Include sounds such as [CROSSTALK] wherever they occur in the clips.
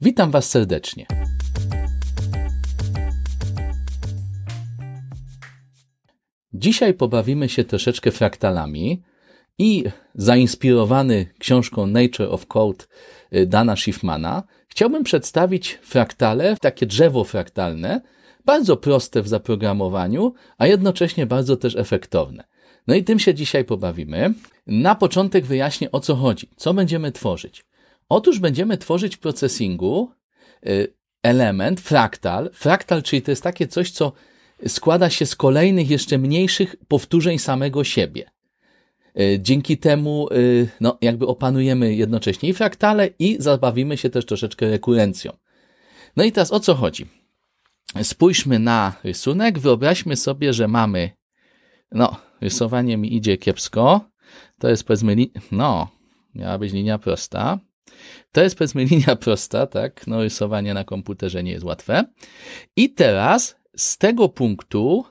Witam Was serdecznie. Dzisiaj pobawimy się troszeczkę fraktalami i zainspirowany książką Nature of Code y, Dana Schiffmana chciałbym przedstawić fraktale, takie drzewo fraktalne, bardzo proste w zaprogramowaniu, a jednocześnie bardzo też efektowne. No i tym się dzisiaj pobawimy. Na początek wyjaśnię o co chodzi, co będziemy tworzyć. Otóż będziemy tworzyć w procesingu y, element, fraktal. Fraktal, czyli to jest takie coś, co składa się z kolejnych, jeszcze mniejszych powtórzeń samego siebie. Y, dzięki temu, y, no, jakby opanujemy jednocześnie i fraktale, i zabawimy się też troszeczkę rekurencją. No i teraz o co chodzi? Spójrzmy na rysunek. Wyobraźmy sobie, że mamy. No, rysowanie mi idzie kiepsko. To jest powiedzmy. No, miała być linia prosta. To jest powiedzmy [LAUGHS] linia prosta, tak? No, rysowanie na komputerze nie jest łatwe. I teraz z tego punktu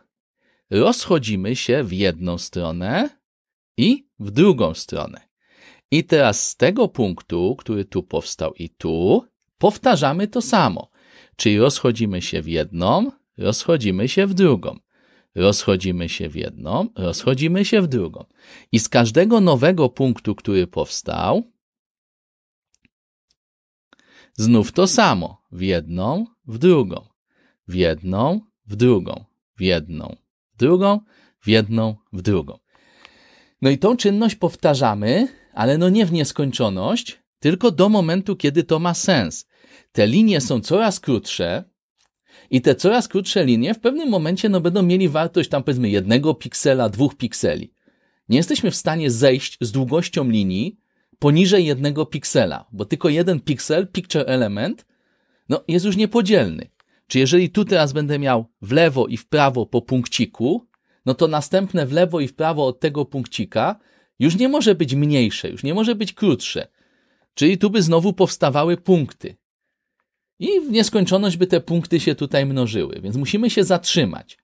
rozchodzimy się w jedną stronę i w drugą stronę. I teraz z tego punktu, który tu powstał i tu, powtarzamy to samo. Czyli rozchodzimy się w jedną, rozchodzimy się w drugą. Rozchodzimy się w jedną, rozchodzimy się w drugą. I z każdego nowego punktu, który powstał, Znów to samo. W jedną, w drugą. W jedną, w drugą. W jedną, w drugą. W jedną, w drugą. No i tą czynność powtarzamy, ale no nie w nieskończoność, tylko do momentu, kiedy to ma sens. Te linie są coraz krótsze i te coraz krótsze linie w pewnym momencie no, będą mieli wartość tam powiedzmy jednego piksela, dwóch pikseli. Nie jesteśmy w stanie zejść z długością linii poniżej jednego piksela, bo tylko jeden piksel, picture element, no, jest już niepodzielny. Czy jeżeli tu teraz będę miał w lewo i w prawo po punkciku, no to następne w lewo i w prawo od tego punkcika już nie może być mniejsze, już nie może być krótsze. Czyli tu by znowu powstawały punkty. I w nieskończoność by te punkty się tutaj mnożyły, więc musimy się zatrzymać.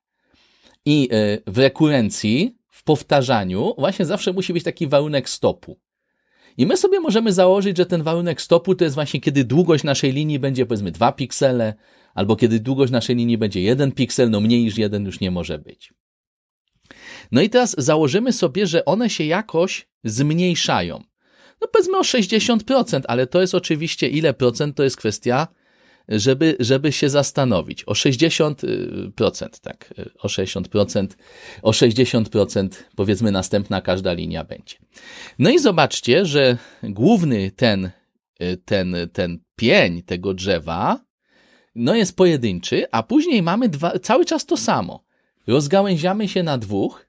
I e, w rekurencji, w powtarzaniu, właśnie zawsze musi być taki warunek stopu. I my sobie możemy założyć, że ten warunek stopu to jest właśnie kiedy długość naszej linii będzie powiedzmy 2 piksele, albo kiedy długość naszej linii będzie 1 piksel, no mniej niż 1 już nie może być. No i teraz założymy sobie, że one się jakoś zmniejszają. No powiedzmy o 60%, ale to jest oczywiście ile procent, to jest kwestia żeby, żeby się zastanowić. O 60%, y, tak, o 60%, o 60% powiedzmy następna każda linia będzie. No i zobaczcie, że główny ten, y, ten, ten pień tego drzewa, no jest pojedynczy, a później mamy dwa, cały czas to samo. Rozgałęziamy się na dwóch,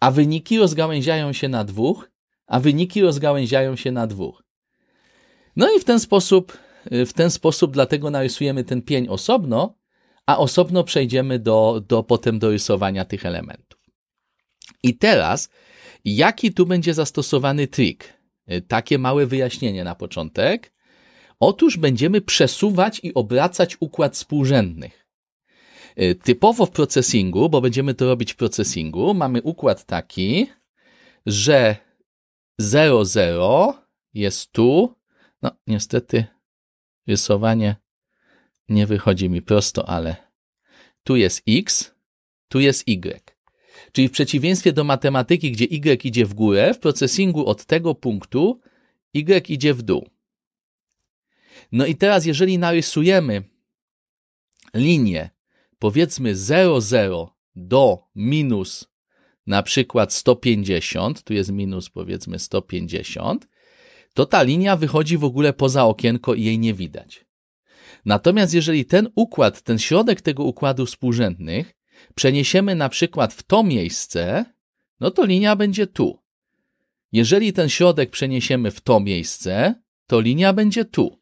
a wyniki rozgałęziają się na dwóch, a wyniki rozgałęziają się na dwóch. No i w ten sposób Y, w ten sposób, dlatego narysujemy ten pień osobno, a osobno przejdziemy do, do potem do rysowania tych elementów. I teraz, jaki tu będzie zastosowany trik? Y, takie małe wyjaśnienie na początek. Otóż będziemy przesuwać i obracać układ współrzędnych. Y, typowo w procesingu, bo będziemy to robić w procesingu, mamy układ taki, że 00 jest tu. No, niestety Rysowanie nie wychodzi mi prosto, ale tu jest x, tu jest y. Czyli w przeciwieństwie do matematyki, gdzie y idzie w górę, w procesingu od tego punktu y idzie w dół. No i teraz, jeżeli narysujemy linię, powiedzmy 00 do minus na przykład 150, tu jest minus powiedzmy 150, to ta linia wychodzi w ogóle poza okienko i jej nie widać. Natomiast jeżeli ten układ, ten środek tego układu współrzędnych przeniesiemy na przykład w to miejsce, no to linia będzie tu. Jeżeli ten środek przeniesiemy w to miejsce, to linia będzie tu.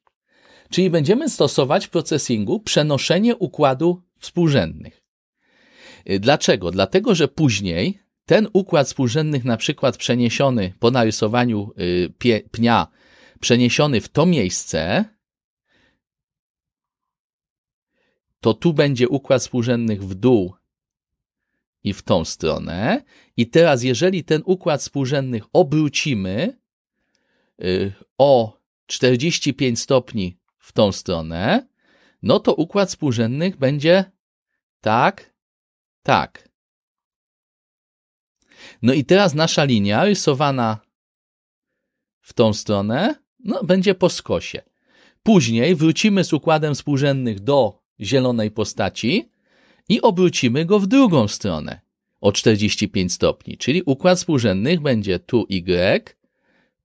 Czyli będziemy stosować w procesingu przenoszenie układu współrzędnych. Y, dlaczego? Dlatego, że później ten układ współrzędnych na przykład przeniesiony po narysowaniu y, pnia, przeniesiony w to miejsce, to tu będzie układ współrzędnych w dół i w tą stronę. I teraz, jeżeli ten układ współrzędnych obrócimy y, o 45 stopni w tą stronę, no to układ współrzędnych będzie tak, tak. No i teraz nasza linia rysowana w tą stronę no, będzie po skosie. Później wrócimy z układem współrzędnych do zielonej postaci i obrócimy go w drugą stronę o 45 stopni, czyli układ współrzędnych będzie tu Y,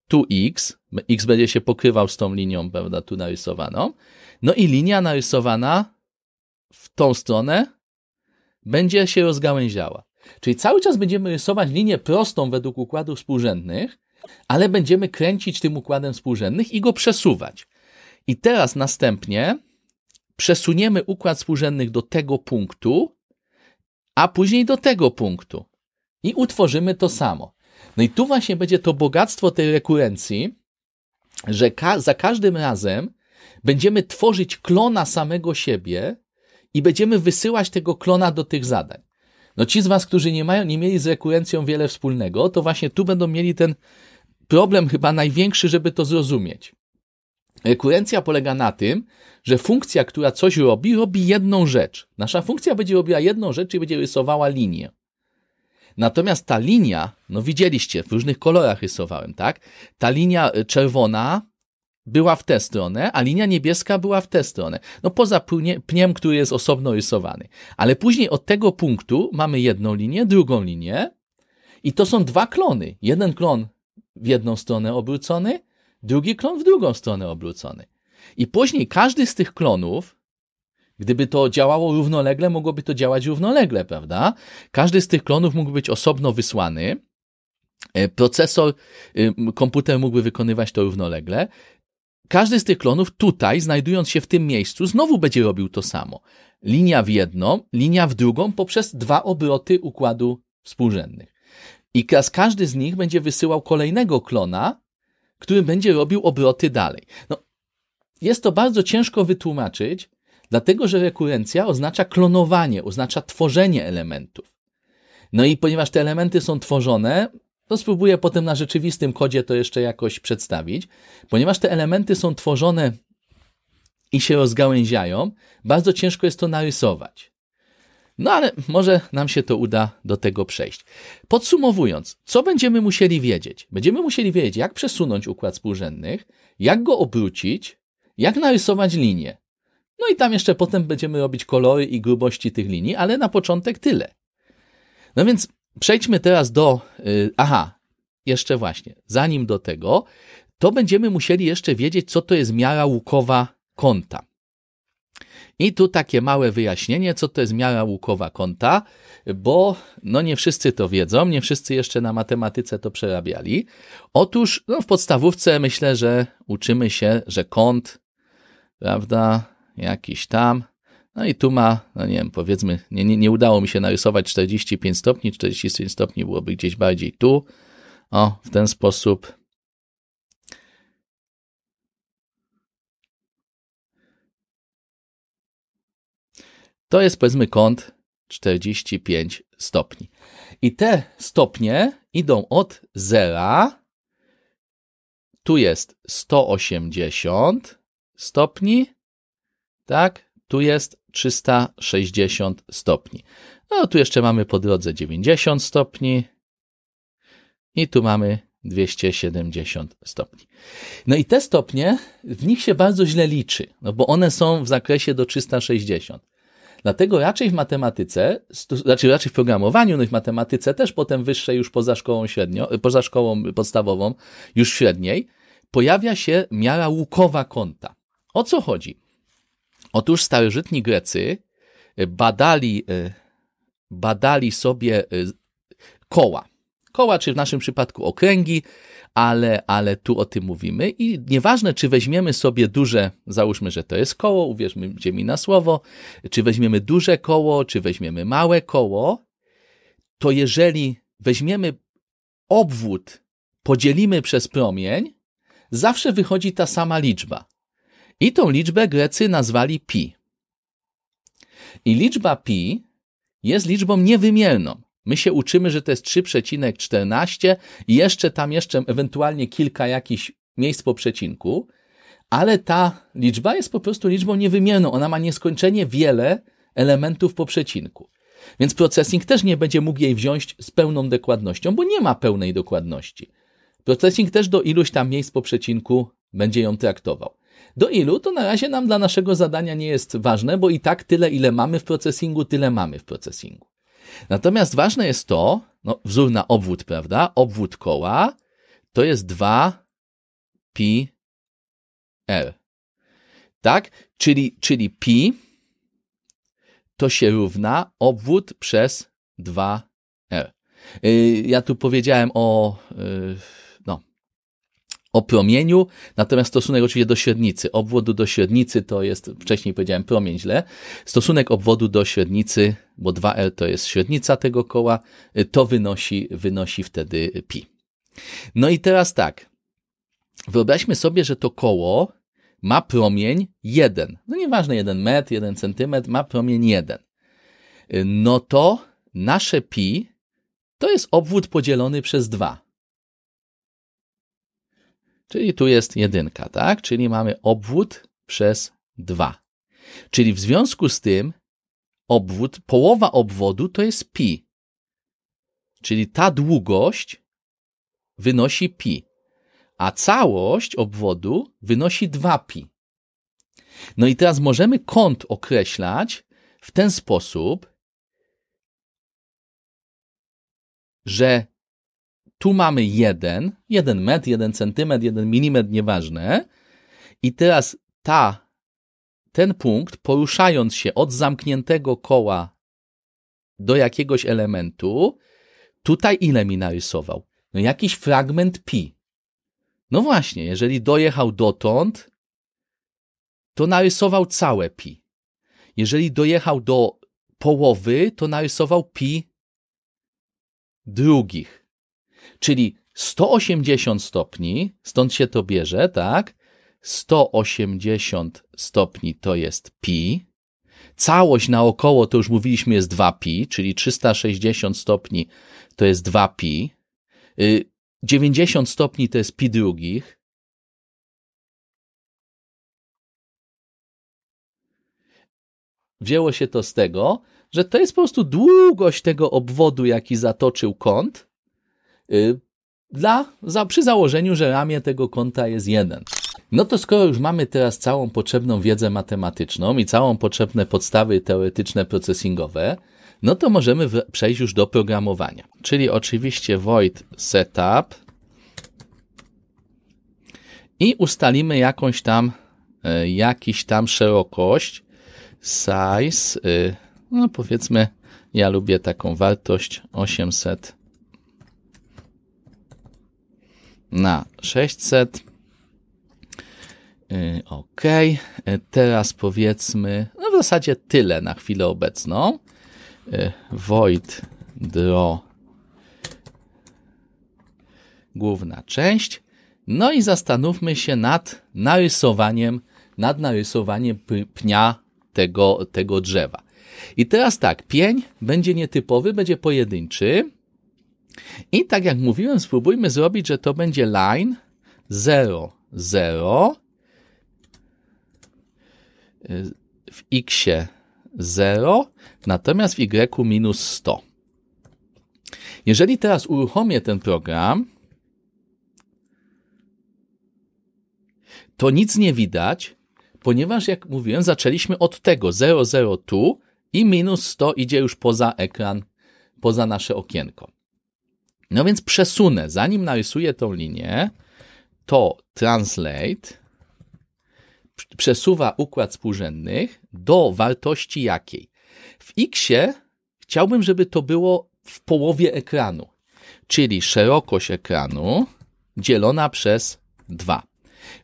tu X, X będzie się pokrywał z tą linią, prawda, tu narysowaną, no i linia narysowana w tą stronę będzie się rozgałęziała. Czyli cały czas będziemy rysować linię prostą według układów współrzędnych, ale będziemy kręcić tym układem współrzędnych i go przesuwać. I teraz następnie przesuniemy układ współrzędnych do tego punktu, a później do tego punktu. I utworzymy to samo. No i tu właśnie będzie to bogactwo tej rekurencji, że ka za każdym razem będziemy tworzyć klona samego siebie i będziemy wysyłać tego klona do tych zadań. No ci z was, którzy nie, mają, nie mieli z rekurencją wiele wspólnego, to właśnie tu będą mieli ten problem chyba największy, żeby to zrozumieć. Rekurencja polega na tym, że funkcja, która coś robi, robi jedną rzecz. Nasza funkcja będzie robiła jedną rzecz i będzie rysowała linię. Natomiast ta linia, no widzieliście, w różnych kolorach rysowałem, tak? Ta linia e, czerwona była w tę stronę, a linia niebieska była w tę stronę. No poza pniem, który jest osobno rysowany. Ale później od tego punktu mamy jedną linię, drugą linię i to są dwa klony. Jeden klon w jedną stronę obrócony, drugi klon w drugą stronę obrócony. I później każdy z tych klonów, gdyby to działało równolegle, mogłoby to działać równolegle, prawda? Każdy z tych klonów mógł być osobno wysłany, e, Procesor, y, komputer mógłby wykonywać to równolegle każdy z tych klonów tutaj, znajdując się w tym miejscu, znowu będzie robił to samo. Linia w jedną, linia w drugą poprzez dwa obroty układu współrzędnych. I teraz każdy z nich będzie wysyłał kolejnego klona, który będzie robił obroty dalej. No, jest to bardzo ciężko wytłumaczyć, dlatego że rekurencja oznacza klonowanie, oznacza tworzenie elementów. No i ponieważ te elementy są tworzone, to spróbuję potem na rzeczywistym kodzie to jeszcze jakoś przedstawić, ponieważ te elementy są tworzone i się rozgałęziają, bardzo ciężko jest to narysować. No ale może nam się to uda do tego przejść. Podsumowując, co będziemy musieli wiedzieć? Będziemy musieli wiedzieć, jak przesunąć układ współrzędnych, jak go obrócić, jak narysować linie. No i tam jeszcze potem będziemy robić kolory i grubości tych linii, ale na początek tyle. No więc Przejdźmy teraz do. Y, aha, jeszcze właśnie, zanim do tego, to będziemy musieli jeszcze wiedzieć, co to jest miara łukowa kąta. I tu takie małe wyjaśnienie, co to jest miara łukowa kąta, bo no nie wszyscy to wiedzą, nie wszyscy jeszcze na matematyce to przerabiali. Otóż no w podstawówce myślę, że uczymy się, że kąt, prawda, jakiś tam, no i tu ma, no nie wiem, powiedzmy, nie, nie, nie udało mi się narysować 45 stopni, 45 stopni byłoby gdzieś bardziej tu. O, w ten sposób. To jest powiedzmy kąt 45 stopni. I te stopnie idą od zera. Tu jest 180 stopni, tak? Tu jest 360 stopni. No tu jeszcze mamy po drodze 90 stopni i tu mamy 270 stopni. No i te stopnie, w nich się bardzo źle liczy, no bo one są w zakresie do 360. Dlatego raczej w matematyce, znaczy raczej w programowaniu, no i w matematyce też potem wyższej już poza szkołą średnią, poza szkołą podstawową, już średniej, pojawia się miara łukowa kąta. O co chodzi? Otóż starożytni Grecy e, badali, e, badali sobie e, koła. Koła, czy w naszym przypadku okręgi, ale, ale tu o tym mówimy. I nieważne, czy weźmiemy sobie duże, załóżmy, że to jest koło, uwierzcie mi na słowo, czy weźmiemy duże koło, czy weźmiemy małe koło, to jeżeli weźmiemy obwód, podzielimy przez promień, zawsze wychodzi ta sama liczba. I tą liczbę Grecy nazwali pi. I liczba pi jest liczbą niewymierną. My się uczymy, że to jest 3,14 i jeszcze tam jeszcze ewentualnie kilka jakichś miejsc po przecinku, ale ta liczba jest po prostu liczbą niewymierną. Ona ma nieskończenie wiele elementów po przecinku. Więc procesing też nie będzie mógł jej wziąć z pełną dokładnością, bo nie ma pełnej dokładności. Procesing też do iluś tam miejsc po przecinku będzie ją traktował. Do ilu? To na razie nam dla naszego zadania nie jest ważne, bo i tak tyle, ile mamy w procesingu, tyle mamy w procesingu. Natomiast ważne jest to, no, wzór na obwód, prawda? Obwód koła to jest 2 pi r. Tak? Czyli, czyli pi to się równa obwód przez 2 r. Y, ja tu powiedziałem o y, o promieniu, natomiast stosunek oczywiście do średnicy. obwodu do średnicy to jest, wcześniej powiedziałem promień źle, stosunek obwodu do średnicy, bo 2 l to jest średnica tego koła, to wynosi, wynosi wtedy pi. No i teraz tak, wyobraźmy sobie, że to koło ma promień 1, no nieważne 1 metr, 1 centymetr, ma promień 1. No to nasze pi to jest obwód podzielony przez 2. Czyli tu jest jedynka, tak? Czyli mamy obwód przez 2. Czyli w związku z tym obwód, połowa obwodu to jest pi. Czyli ta długość wynosi pi, a całość obwodu wynosi 2pi. No i teraz możemy kąt określać w ten sposób, że tu mamy jeden, jeden metr, jeden centymetr, jeden milimetr, nieważne. I teraz ta, ten punkt, poruszając się od zamkniętego koła do jakiegoś elementu, tutaj ile mi narysował? No jakiś fragment pi. No właśnie, jeżeli dojechał dotąd, to narysował całe pi. Jeżeli dojechał do połowy, to narysował pi drugich. Czyli 180 stopni, stąd się to bierze, tak? 180 stopni to jest pi. Całość naokoło, to już mówiliśmy, jest 2pi, czyli 360 stopni to jest 2pi. 90 y, stopni to jest pi drugich. Wzięło się to z tego, że to jest po prostu długość tego obwodu, jaki zatoczył kąt, Y, dla, za, przy założeniu, że ramię tego konta jest jeden. No to skoro już mamy teraz całą potrzebną wiedzę matematyczną i całą potrzebne podstawy teoretyczne procesingowe, no to możemy przejść już do programowania. Czyli oczywiście void setup i ustalimy jakąś tam, e, jakiś tam szerokość, size, y, no powiedzmy, ja lubię taką wartość 800 na 600. Y, ok, teraz powiedzmy, no w zasadzie tyle na chwilę obecną. Void y, draw główna część. No i zastanówmy się nad narysowaniem, nad narysowaniem pnia tego, tego drzewa. I teraz tak, pień będzie nietypowy, będzie pojedynczy. I tak jak mówiłem, spróbujmy zrobić, że to będzie line 0, 0 y, w x 0, natomiast w y minus 100. Jeżeli teraz uruchomię ten program, to nic nie widać, ponieważ jak mówiłem, zaczęliśmy od tego 00 tu i minus 100 idzie już poza ekran, poza nasze okienko. No więc przesunę, zanim narysuję tą linię, to translate przesuwa układ współrzędnych do wartości jakiej? W x chciałbym, żeby to było w połowie ekranu, czyli szerokość ekranu dzielona przez 2.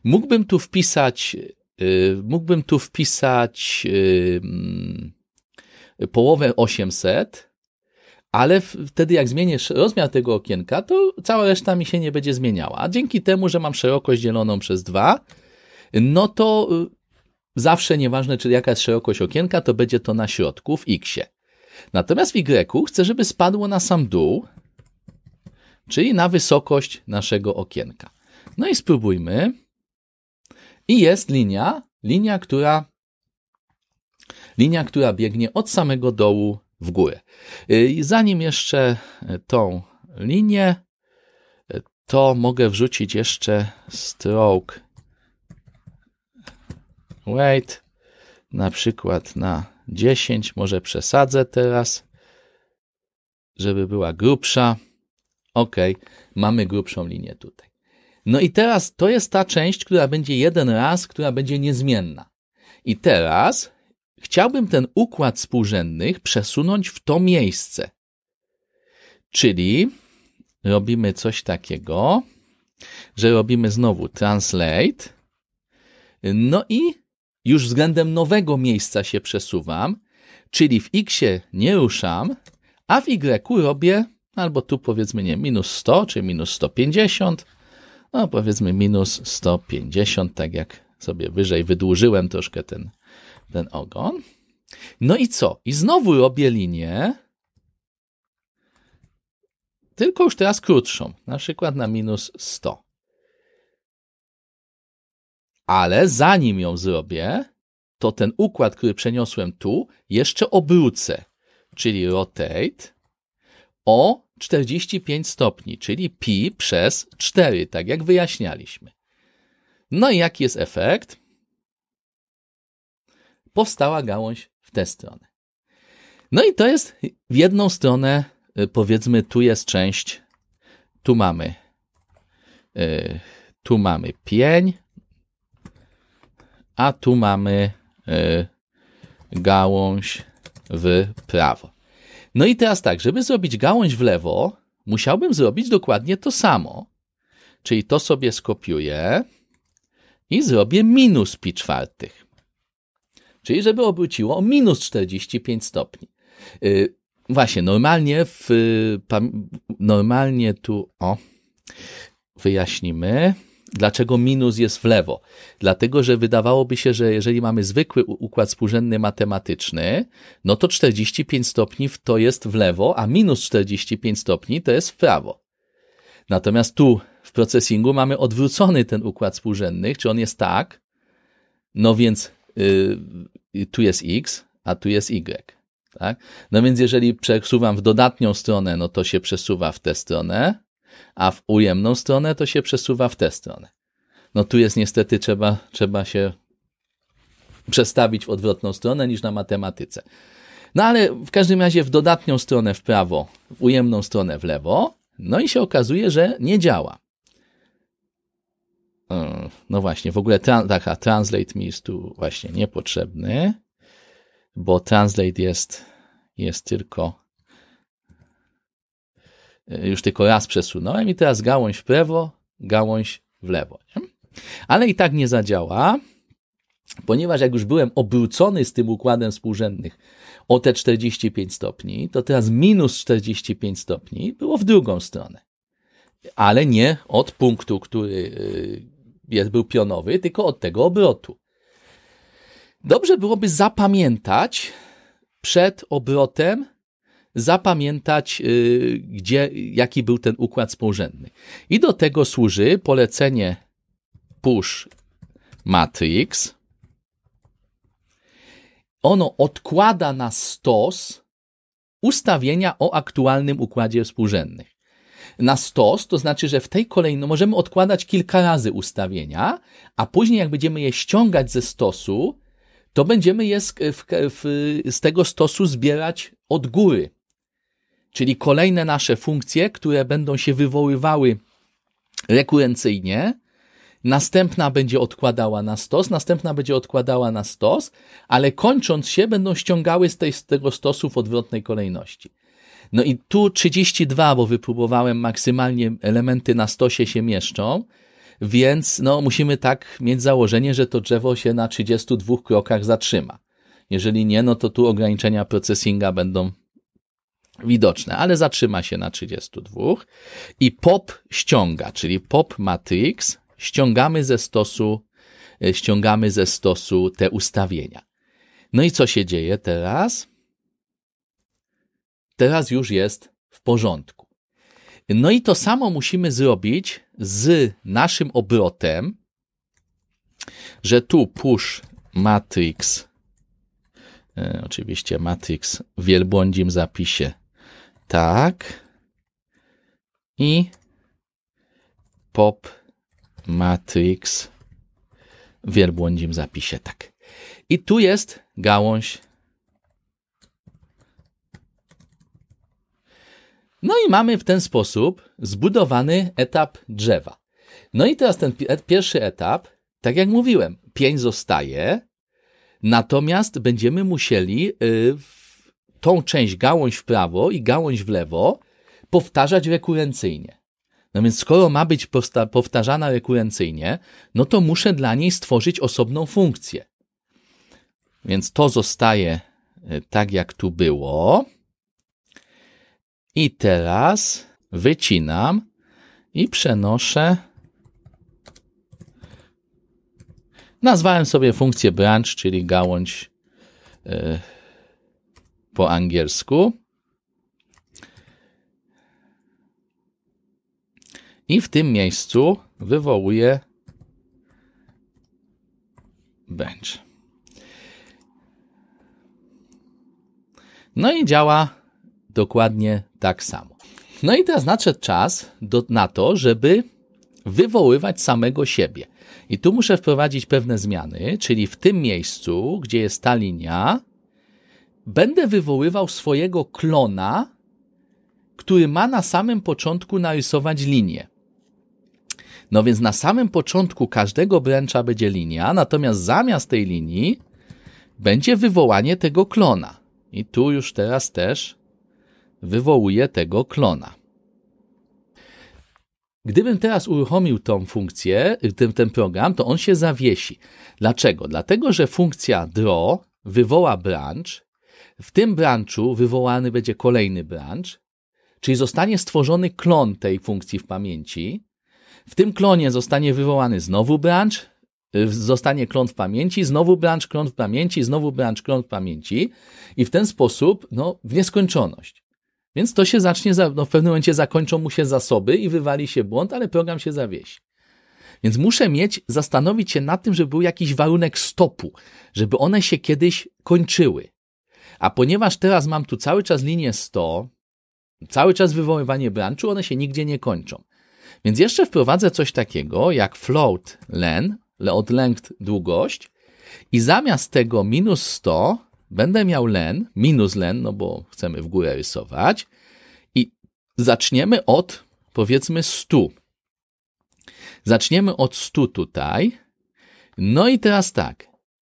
Mógłbym tu wpisać, yy, mógłbym tu wpisać yy, połowę 800, ale wtedy jak zmienię rozmiar tego okienka, to cała reszta mi się nie będzie zmieniała. A dzięki temu, że mam szerokość dzieloną przez 2, no to y, zawsze nieważne, czy jaka jest szerokość okienka, to będzie to na środku w x. Natomiast w y chcę, żeby spadło na sam dół, czyli na wysokość naszego okienka. No i spróbujmy. I jest linia, linia, która linia, która biegnie od samego dołu w górę. Y, I zanim jeszcze e, tą linię, e, to mogę wrzucić jeszcze stroke weight, na przykład na 10, może przesadzę teraz, żeby była grubsza. Ok, mamy grubszą linię tutaj. No i teraz to jest ta część, która będzie jeden raz, która będzie niezmienna. I teraz Chciałbym ten układ współrzędnych przesunąć w to miejsce. Czyli robimy coś takiego, że robimy znowu translate, no i już względem nowego miejsca się przesuwam, czyli w x nie ruszam, a w y robię albo tu powiedzmy nie minus 100 czy minus 150, no powiedzmy minus 150, tak jak sobie wyżej wydłużyłem troszkę ten ten ogon. No i co? I znowu robię linię, tylko już teraz krótszą, na przykład na minus 100. Ale zanim ją zrobię, to ten układ, który przeniosłem tu, jeszcze obrócę, czyli rotate o 45 stopni, czyli pi przez 4, tak jak wyjaśnialiśmy. No i jaki jest efekt? powstała gałąź w tę stronę. No i to jest w jedną stronę, y, powiedzmy, tu jest część, tu mamy, y, tu mamy pień, a tu mamy y, gałąź w prawo. No i teraz tak, żeby zrobić gałąź w lewo, musiałbym zrobić dokładnie to samo. Czyli to sobie skopiuję i zrobię minus pi czwartych czyli żeby obróciło o minus 45 stopni. Y, właśnie, normalnie w, y, normalnie tu, o, wyjaśnimy. Dlaczego minus jest w lewo? Dlatego, że wydawałoby się, że jeżeli mamy zwykły układ współrzędny matematyczny, no to 45 stopni to jest w lewo, a minus 45 stopni to jest w prawo. Natomiast tu w procesingu mamy odwrócony ten układ współrzędny, czy on jest tak? No więc Y, tu jest X, a tu jest Y. Tak? No więc jeżeli przesuwam w dodatnią stronę, no to się przesuwa w tę stronę, a w ujemną stronę to się przesuwa w tę stronę. No tu jest niestety trzeba, trzeba się przestawić w odwrotną stronę niż na matematyce. No ale w każdym razie w dodatnią stronę w prawo, w ujemną stronę w lewo, no i się okazuje, że nie działa no właśnie, w ogóle tra tak, a translate mi jest tu właśnie niepotrzebny, bo translate jest, jest tylko y, już tylko raz przesunąłem i teraz gałąź w prawo, gałąź w lewo. Nie? Ale i tak nie zadziała, ponieważ jak już byłem obrócony z tym układem współrzędnych o te 45 stopni, to teraz minus 45 stopni było w drugą stronę ale nie od punktu, który y, jest, był pionowy, tylko od tego obrotu. Dobrze byłoby zapamiętać przed obrotem, zapamiętać, yy, gdzie, jaki był ten układ współrzędny. I do tego służy polecenie push matrix. Ono odkłada na stos ustawienia o aktualnym układzie współrzędnych na stos, to znaczy, że w tej kolejności no możemy odkładać kilka razy ustawienia, a później jak będziemy je ściągać ze stosu, to będziemy je z, e, w, w, z tego stosu zbierać od góry. Czyli kolejne nasze funkcje, które będą się wywoływały rekurencyjnie, następna będzie odkładała na stos, następna będzie odkładała na stos, ale kończąc się będą ściągały z, tej, z tego stosu w odwrotnej kolejności. No i tu 32, bo wypróbowałem maksymalnie elementy na stosie się mieszczą, więc no, musimy tak mieć założenie, że to drzewo się na 32 krokach zatrzyma. Jeżeli nie, no to tu ograniczenia procesinga będą widoczne, ale zatrzyma się na 32 i pop ściąga, czyli pop matrix ściągamy ze stosu, e, ściągamy ze stosu te ustawienia. No i co się dzieje teraz? teraz już jest w porządku. No i to samo musimy zrobić z naszym obrotem, że tu push matrix, e, oczywiście matrix w wielbłądzim zapisie, tak, i pop matrix w wielbłądzim zapisie, tak. I tu jest gałąź No i mamy w ten sposób zbudowany etap drzewa. No i teraz ten pierwszy etap, tak jak mówiłem, pień zostaje, natomiast będziemy musieli y, tą część gałąź w prawo i gałąź w lewo powtarzać rekurencyjnie. No więc skoro ma być powtarzana rekurencyjnie, no to muszę dla niej stworzyć osobną funkcję. Więc to zostaje y, tak jak tu było. I teraz wycinam i przenoszę. Nazwałem sobie funkcję branch, czyli gałąź yy, po angielsku. I w tym miejscu wywołuję branch. No i działa dokładnie tak samo. No i teraz nadszedł czas do, na to, żeby wywoływać samego siebie. I tu muszę wprowadzić pewne zmiany, czyli w tym miejscu, gdzie jest ta linia, będę wywoływał swojego klona, który ma na samym początku narysować linię. No więc na samym początku każdego brancha będzie linia, natomiast zamiast tej linii będzie wywołanie tego klona. I tu już teraz też wywołuje tego klona. Gdybym teraz uruchomił tą funkcję, ten, ten program, to on się zawiesi. Dlaczego? Dlatego, że funkcja draw wywoła branch, w tym branchu wywołany będzie kolejny branch, czyli zostanie stworzony klon tej funkcji w pamięci. W tym klonie zostanie wywołany znowu branch, y, zostanie klon w pamięci, znowu branch, klon w pamięci, znowu branch, klon w pamięci i w ten sposób no, w nieskończoność. Więc to się zacznie, no w pewnym momencie zakończą mu się zasoby i wywali się błąd, ale program się zawiesi. Więc muszę mieć, zastanowić się nad tym, żeby był jakiś warunek stopu, żeby one się kiedyś kończyły. A ponieważ teraz mam tu cały czas linię 100, cały czas wywoływanie branchu, one się nigdzie nie kończą. Więc jeszcze wprowadzę coś takiego jak float len, od length długość i zamiast tego minus 100 będę miał len, minus len, no bo chcemy w górę rysować i zaczniemy od powiedzmy 100. Zaczniemy od 100 tutaj. No i teraz tak.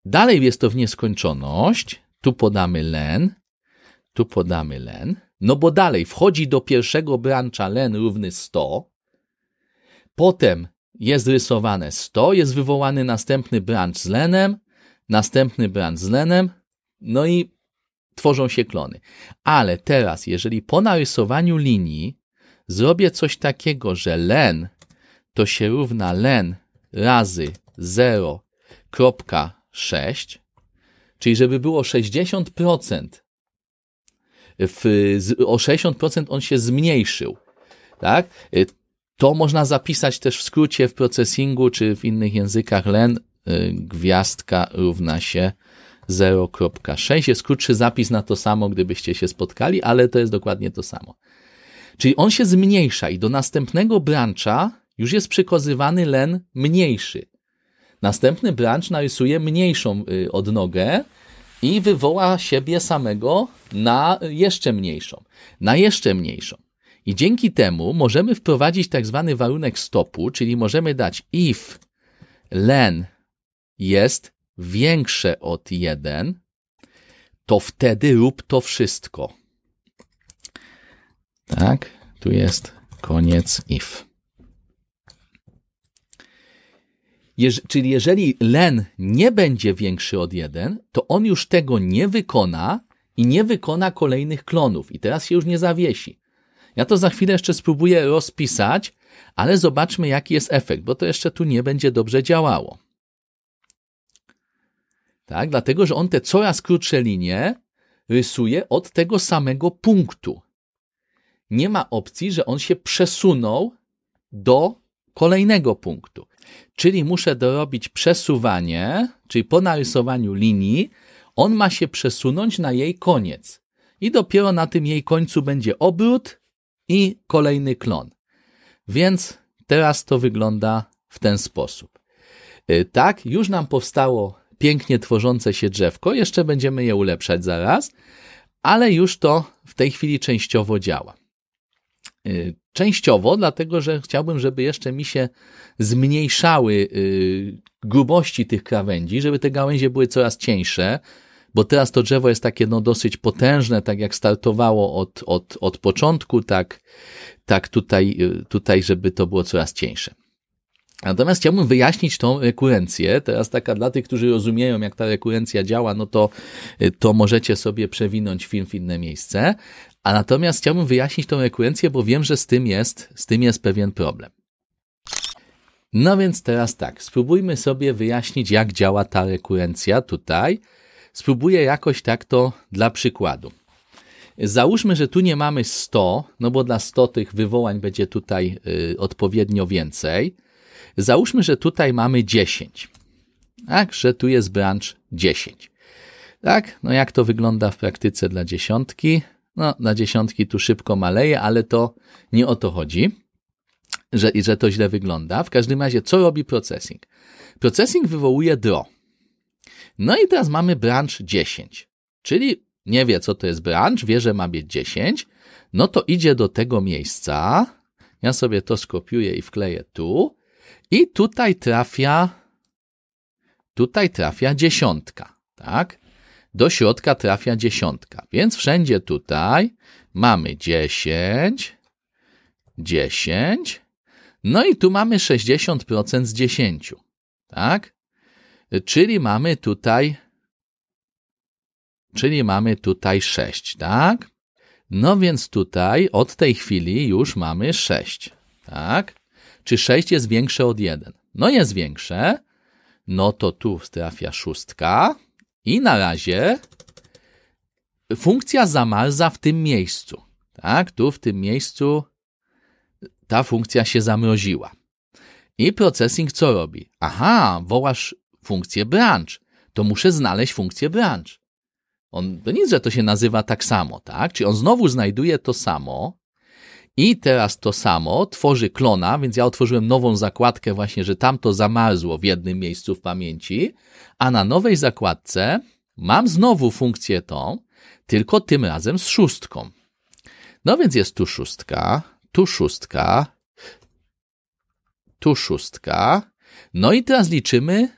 Dalej jest to w nieskończoność. Tu podamy len, tu podamy len. No bo dalej wchodzi do pierwszego brancza len równy 100. Potem jest rysowane 100, jest wywołany następny branch z lenem, następny branch z lenem, no i tworzą się klony. Ale teraz, jeżeli po narysowaniu linii zrobię coś takiego, że len to się równa len razy 0,6, czyli żeby było 60%, w, o 60% on się zmniejszył, tak? To można zapisać też w skrócie w procesingu czy w innych językach len. Y, gwiazdka równa się 0.6. Jest krótszy zapis na to samo, gdybyście się spotkali, ale to jest dokładnie to samo. Czyli on się zmniejsza i do następnego brancha już jest przykazywany len mniejszy. Następny branch narysuje mniejszą y, odnogę i wywoła siebie samego na jeszcze mniejszą, na jeszcze mniejszą. I dzięki temu możemy wprowadzić tak zwany warunek stopu, czyli możemy dać if len jest większe od 1, to wtedy rób to wszystko. Tak, tu jest koniec if. Jeż, czyli jeżeli len nie będzie większy od 1, to on już tego nie wykona i nie wykona kolejnych klonów. I teraz się już nie zawiesi. Ja to za chwilę jeszcze spróbuję rozpisać, ale zobaczmy, jaki jest efekt, bo to jeszcze tu nie będzie dobrze działało. Tak? Dlatego, że on te coraz krótsze linie rysuje od tego samego punktu. Nie ma opcji, że on się przesunął do kolejnego punktu. Czyli muszę dorobić przesuwanie, czyli po narysowaniu linii, on ma się przesunąć na jej koniec. I dopiero na tym jej końcu będzie obrót i kolejny klon. Więc teraz to wygląda w ten sposób. Y, tak, już nam powstało pięknie tworzące się drzewko. Jeszcze będziemy je ulepszać zaraz, ale już to w tej chwili częściowo działa. Y, częściowo, dlatego że chciałbym, żeby jeszcze mi się zmniejszały y, grubości tych krawędzi, żeby te gałęzie były coraz cieńsze, bo teraz to drzewo jest takie no, dosyć potężne, tak jak startowało od, od, od początku, tak, tak tutaj, y, tutaj, żeby to było coraz cieńsze. Natomiast chciałbym wyjaśnić tą rekurencję. Teraz taka dla tych, którzy rozumieją, jak ta rekurencja działa, no to, y, to możecie sobie przewinąć film w inne miejsce. A natomiast chciałbym wyjaśnić tą rekurencję, bo wiem, że z tym jest, z tym jest pewien problem. No więc teraz tak, spróbujmy sobie wyjaśnić, jak działa ta rekurencja tutaj. Spróbuję jakoś tak to dla przykładu. Załóżmy, że tu nie mamy 100, no bo dla 100 tych wywołań będzie tutaj y, odpowiednio więcej. Załóżmy, że tutaj mamy 10. Tak, że tu jest branch 10. Tak, no jak to wygląda w praktyce dla dziesiątki? No, dla dziesiątki tu szybko maleje, ale to nie o to chodzi, że, że to źle wygląda. W każdym razie, co robi processing? Processing wywołuje DRO. No i teraz mamy branch 10, czyli nie wie, co to jest branch, wie, że ma być 10, no to idzie do tego miejsca. Ja sobie to skopiuję i wkleję tu. I tutaj trafia, tutaj trafia dziesiątka, tak? Do środka trafia dziesiątka, więc wszędzie tutaj mamy dziesięć, dziesięć. no i tu mamy 60% z dziesięciu, tak? Czyli mamy tutaj, czyli mamy tutaj sześć, tak? No więc tutaj od tej chwili już mamy sześć, tak? czy 6 jest większe od 1? No jest większe, no to tu trafia szóstka i na razie funkcja zamarza w tym miejscu. Tak, tu w tym miejscu ta funkcja się zamroziła. I processing co robi? Aha, wołasz funkcję branch, to muszę znaleźć funkcję branch. On, to nic, że to się nazywa tak samo, tak? Czyli on znowu znajduje to samo, i teraz to samo tworzy klona, więc ja otworzyłem nową zakładkę właśnie, że tamto zamarzło w jednym miejscu w pamięci, a na nowej zakładce mam znowu funkcję tą, tylko tym razem z szóstką. No więc jest tu szóstka, tu szóstka, tu szóstka. No i teraz liczymy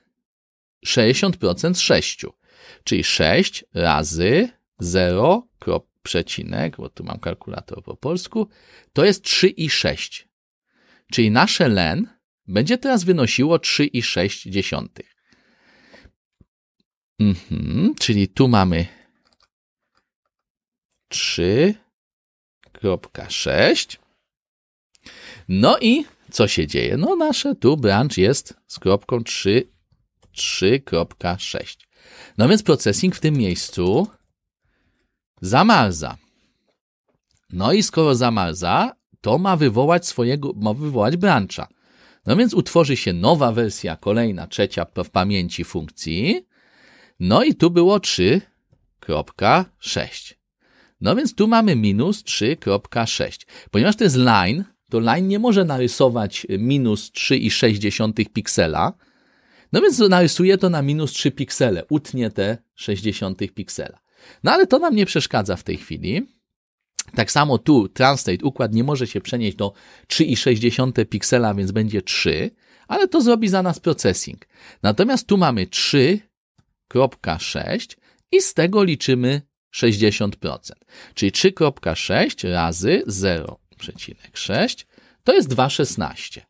60% z 6, czyli 6 razy 0, przecinek, bo tu mam kalkulator po polsku, to jest 3,6. Czyli nasze len będzie teraz wynosiło 3,6. Mhm, czyli tu mamy 3,6. No i co się dzieje? No nasze tu branch jest z kropką 3,6. No więc processing w tym miejscu zamarza. No i skoro zamarza, to ma wywołać swojego, ma wywołać brancha. No więc utworzy się nowa wersja, kolejna, trzecia w pamięci funkcji. No i tu było 3.6. No więc tu mamy minus 3.6. Ponieważ to jest line, to line nie może narysować minus 3,6 piksela. No więc narysuje to na minus 3 piksele, utnie te 60 piksela. No ale to nam nie przeszkadza w tej chwili. Tak samo tu Translate układ nie może się przenieść do 3,6 piksela, więc będzie 3, ale to zrobi za nas processing. Natomiast tu mamy 3,6 i z tego liczymy 60%. Czyli 3,6 razy 0,6 to jest 2,16.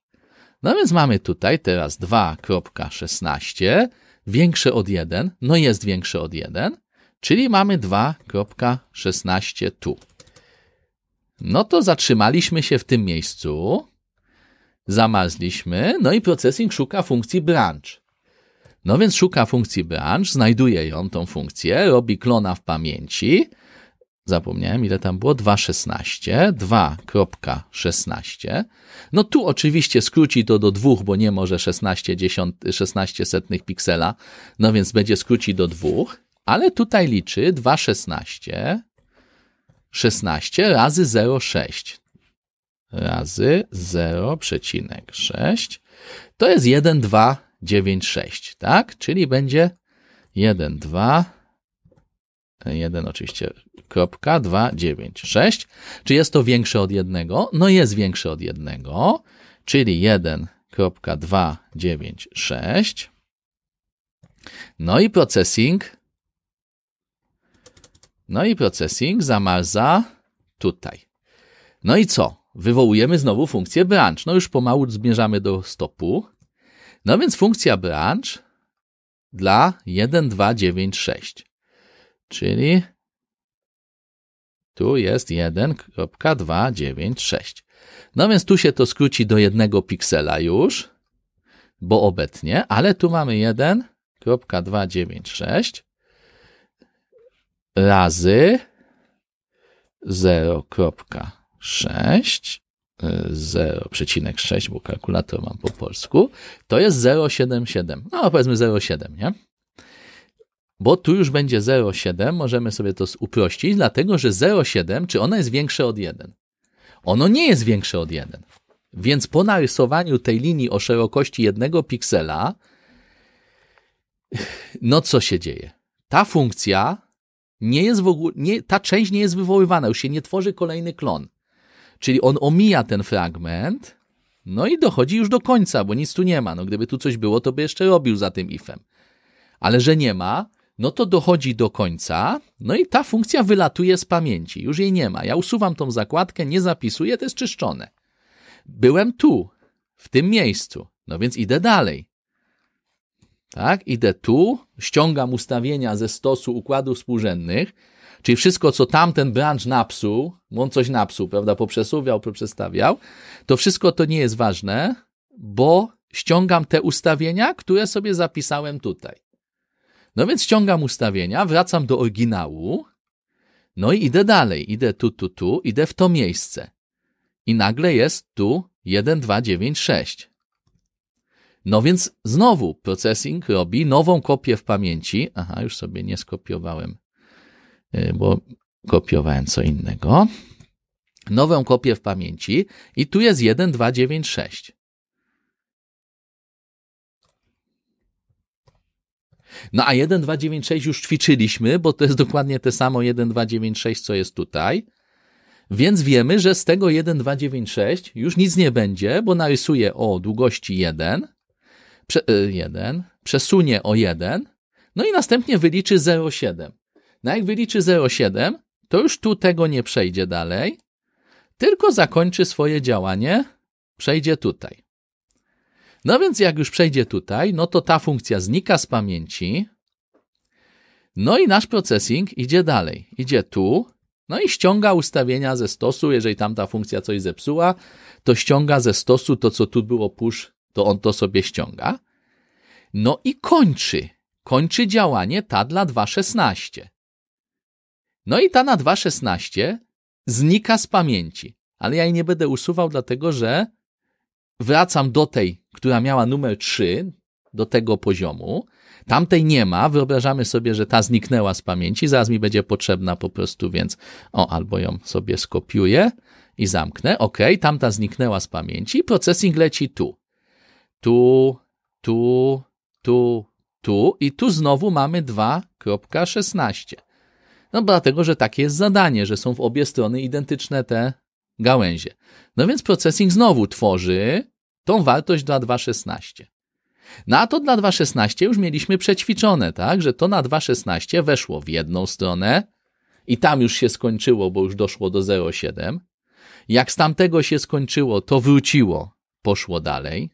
No więc mamy tutaj teraz 2,16 większe od 1, no jest większe od 1, Czyli mamy 2.16 tu. No to zatrzymaliśmy się w tym miejscu, zamazliśmy, no i processing szuka funkcji branch. No więc szuka funkcji branch, znajduje ją, tą funkcję, robi klona w pamięci. Zapomniałem, ile tam było? 2.16, 2.16. No tu oczywiście skróci to do 2, bo nie może 16, 10, 16 setnych piksela, no więc będzie skróci do 2. Ale tutaj liczy 2,16. 16 razy 0,6 razy 0,6 to jest 1, 1,296, tak? Czyli będzie 1, 2, 1 oczywiście kropka, 2, 9, 6. Czy jest to większe od 1? No jest większe od 1, czyli 1, 1,296. No i processing no i processing zamarza tutaj. No i co? Wywołujemy znowu funkcję branch. No już pomału zmierzamy do stopu. No więc funkcja branch dla 1296. Czyli tu jest 1.296. No więc tu się to skróci do jednego piksela już, bo obecnie, ale tu mamy 1.296 razy 0.6 0,6, bo kalkulator mam po polsku, to jest 0,77. No powiedzmy 0,7, nie? Bo tu już będzie 0,7, możemy sobie to uprościć, dlatego że 0,7, czy ono jest większe od 1? Ono nie jest większe od 1. Więc po narysowaniu tej linii o szerokości jednego piksela, no co się dzieje? Ta funkcja nie jest w ogóle, nie, ta część nie jest wywoływana, już się nie tworzy kolejny klon. Czyli on omija ten fragment, no i dochodzi już do końca, bo nic tu nie ma. No gdyby tu coś było, to by jeszcze robił za tym ifem. Ale że nie ma, no to dochodzi do końca, no i ta funkcja wylatuje z pamięci, już jej nie ma. Ja usuwam tą zakładkę, nie zapisuję, to jest czyszczone. Byłem tu, w tym miejscu, no więc idę dalej tak? Idę tu, ściągam ustawienia ze stosu układów współrzędnych, czyli wszystko, co tamten branch napsuł, on coś napsuł, prawda, Poprzesuwiał, poprzestawiał, to wszystko to nie jest ważne, bo ściągam te ustawienia, które sobie zapisałem tutaj. No więc ściągam ustawienia, wracam do oryginału, no i idę dalej, idę tu, tu, tu, idę w to miejsce. I nagle jest tu 1, 2, 9, 6. No więc znowu processing robi nową kopię w pamięci. Aha, już sobie nie skopiowałem, y, bo kopiowałem co innego. Nową kopię w pamięci i tu jest 1296. No a 1296 już ćwiczyliśmy, bo to jest dokładnie te samo 1296, co jest tutaj. Więc wiemy, że z tego 1296 już nic nie będzie, bo narysuję o długości 1 1, y, przesunie o 1, no i następnie wyliczy 0,7. No jak wyliczy 0,7, to już tu tego nie przejdzie dalej, tylko zakończy swoje działanie, przejdzie tutaj. No więc jak już przejdzie tutaj, no to ta funkcja znika z pamięci. No i nasz processing idzie dalej. Idzie tu, no i ściąga ustawienia ze stosu. Jeżeli tam ta funkcja coś zepsuła, to ściąga ze stosu to, co tu było push to on to sobie ściąga. No i kończy. Kończy działanie ta dla 2.16. No i ta na 2.16 znika z pamięci, ale ja jej nie będę usuwał, dlatego że wracam do tej, która miała numer 3, do tego poziomu. Tamtej nie ma, wyobrażamy sobie, że ta zniknęła z pamięci, zaraz mi będzie potrzebna po prostu, więc o, albo ją sobie skopiuję i zamknę. Ok, tamta zniknęła z pamięci, procesing leci tu tu, tu, tu, tu i tu znowu mamy 2.16. No dlatego, że takie jest zadanie, że są w obie strony identyczne te gałęzie. No więc processing znowu tworzy tą wartość dla 2.16. No, a to dla 2.16 już mieliśmy przećwiczone, tak, że to na 2.16 weszło w jedną stronę i tam już się skończyło, bo już doszło do 0.7. Jak z tamtego się skończyło, to wróciło, poszło dalej.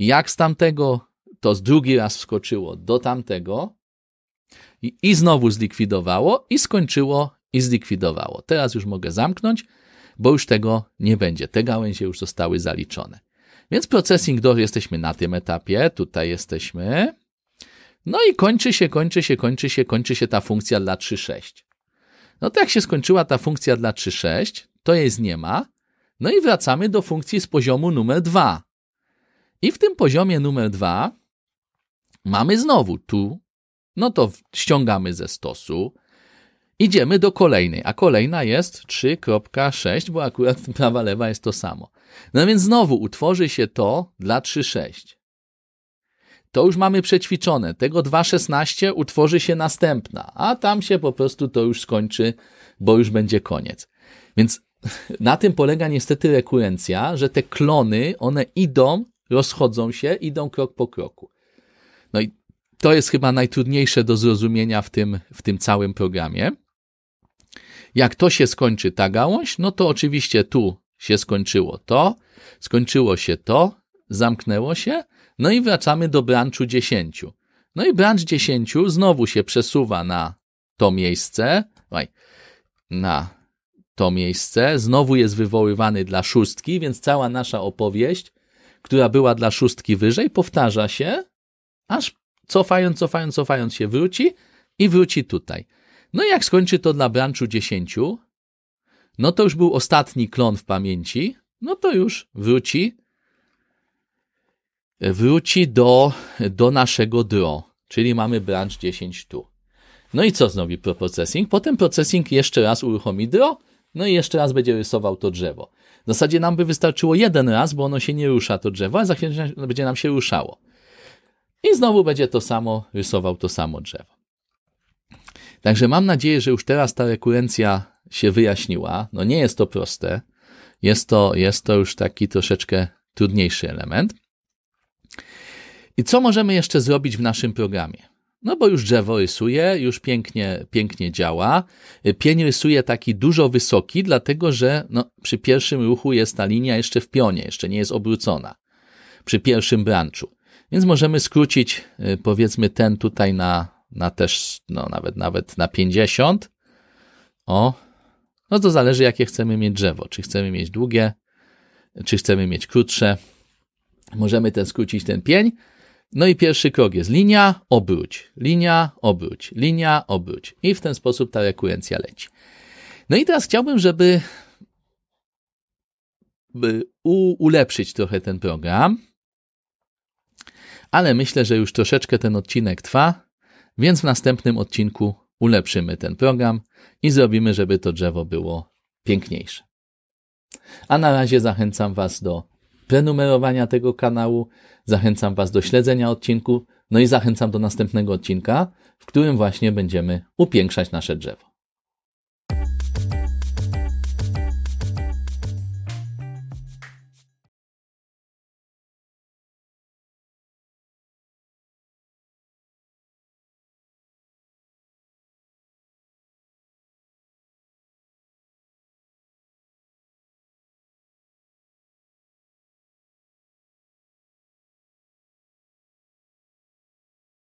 Jak z tamtego, to z drugi raz wskoczyło do tamtego i, i znowu zlikwidowało, i skończyło, i zlikwidowało. Teraz już mogę zamknąć, bo już tego nie będzie. Te gałęzie już zostały zaliczone. Więc processing door jesteśmy na tym etapie, tutaj jesteśmy. No i kończy się, kończy się, kończy się, kończy się ta funkcja dla 3.6. No to jak się skończyła ta funkcja dla 3.6, to jej nie ma. No i wracamy do funkcji z poziomu numer 2. I w tym poziomie numer dwa mamy znowu tu, no to ściągamy ze stosu, idziemy do kolejnej, a kolejna jest 3.6, bo akurat [LAUGHS] prawa, lewa jest to samo. No więc znowu utworzy się to dla 3.6. To już mamy przećwiczone. Tego 2.16 utworzy się następna, a tam się po prostu to już skończy, bo już będzie koniec. Więc [LAUGHS] na tym polega niestety rekurencja, że te klony, one idą rozchodzą się, idą krok po kroku. No i to jest chyba najtrudniejsze do zrozumienia w tym, w tym całym programie. Jak to się skończy, ta gałąź, no to oczywiście tu się skończyło to, skończyło się to, zamknęło się, no i wracamy do branchu 10. No i branch 10 znowu się przesuwa na to miejsce, na to miejsce, znowu jest wywoływany dla szóstki, więc cała nasza opowieść która była dla szóstki wyżej, powtarza się, aż cofając, cofając, cofając się wróci i wróci tutaj. No i jak skończy to dla branchu 10, no to już był ostatni klon w pamięci, no to już wróci, wróci do, do naszego draw, czyli mamy branch 10 tu. No i co znowu processing? Potem processing jeszcze raz uruchomi draw, no i jeszcze raz będzie rysował to drzewo. W zasadzie nam by wystarczyło jeden raz, bo ono się nie rusza, to drzewo, a za chwilę będzie nam się ruszało. I znowu będzie to samo, rysował to samo drzewo. Także mam nadzieję, że już teraz ta rekurencja się wyjaśniła. No nie jest to proste. Jest to, jest to już taki troszeczkę trudniejszy element. I co możemy jeszcze zrobić w naszym programie? No bo już drzewo rysuje, już pięknie, pięknie działa. Pień rysuje taki dużo wysoki, dlatego że no, przy pierwszym ruchu jest ta linia jeszcze w pionie, jeszcze nie jest obrócona. Przy pierwszym branczu. Więc możemy skrócić y, powiedzmy ten tutaj na, na też, no nawet, nawet na 50. O, no to zależy jakie chcemy mieć drzewo. Czy chcemy mieć długie, czy chcemy mieć krótsze. Możemy ten skrócić ten pień no i pierwszy krok jest linia, obróć, linia, obróć, linia, obróć. I w ten sposób ta rekurencja leci. No i teraz chciałbym, żeby ulepszyć trochę ten program, ale myślę, że już troszeczkę ten odcinek trwa, więc w następnym odcinku ulepszymy ten program i zrobimy, żeby to drzewo było piękniejsze. A na razie zachęcam Was do prenumerowania tego kanału, zachęcam Was do śledzenia odcinku, no i zachęcam do następnego odcinka, w którym właśnie będziemy upiększać nasze drzewo.